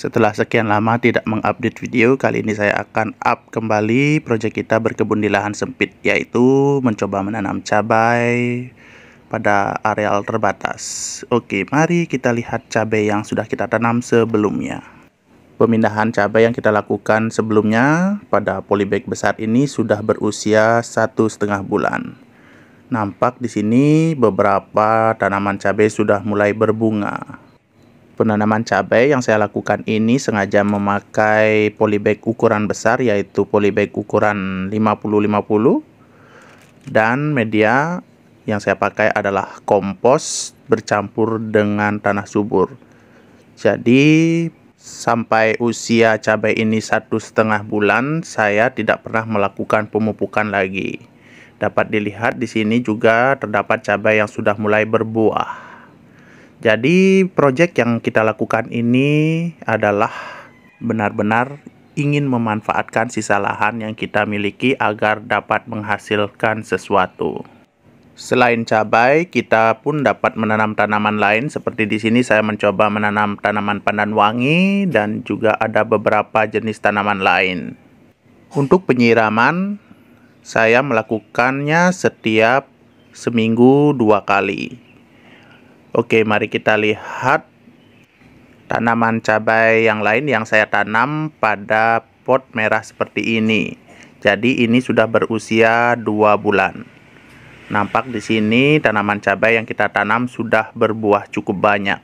Setelah sekian lama tidak mengupdate video, kali ini saya akan up kembali proyek kita berkebun di lahan sempit, yaitu mencoba menanam cabai pada areal terbatas. Oke, mari kita lihat cabai yang sudah kita tanam sebelumnya. Pemindahan cabai yang kita lakukan sebelumnya pada polybag besar ini sudah berusia satu setengah bulan. Nampak di sini beberapa tanaman cabai sudah mulai berbunga penanaman cabai yang saya lakukan ini sengaja memakai polybag ukuran besar yaitu polybag ukuran 50-50 dan media yang saya pakai adalah kompos bercampur dengan tanah subur jadi sampai usia cabai ini satu setengah bulan saya tidak pernah melakukan pemupukan lagi dapat dilihat di sini juga terdapat cabai yang sudah mulai berbuah jadi proyek yang kita lakukan ini adalah benar-benar ingin memanfaatkan sisa lahan yang kita miliki agar dapat menghasilkan sesuatu. Selain cabai, kita pun dapat menanam tanaman lain seperti di sini saya mencoba menanam tanaman pandan wangi dan juga ada beberapa jenis tanaman lain. Untuk penyiraman, saya melakukannya setiap seminggu dua kali. Oke, mari kita lihat tanaman cabai yang lain yang saya tanam pada pot merah seperti ini. Jadi ini sudah berusia 2 bulan. Nampak di sini tanaman cabai yang kita tanam sudah berbuah cukup banyak.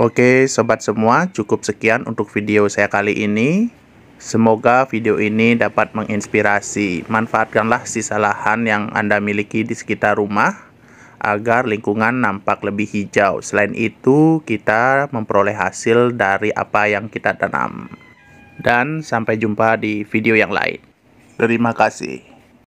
Oke, sobat semua, cukup sekian untuk video saya kali ini. Semoga video ini dapat menginspirasi. Manfaatkanlah sisa lahan yang Anda miliki di sekitar rumah agar lingkungan nampak lebih hijau. Selain itu, kita memperoleh hasil dari apa yang kita tanam. Dan sampai jumpa di video yang lain. Terima kasih.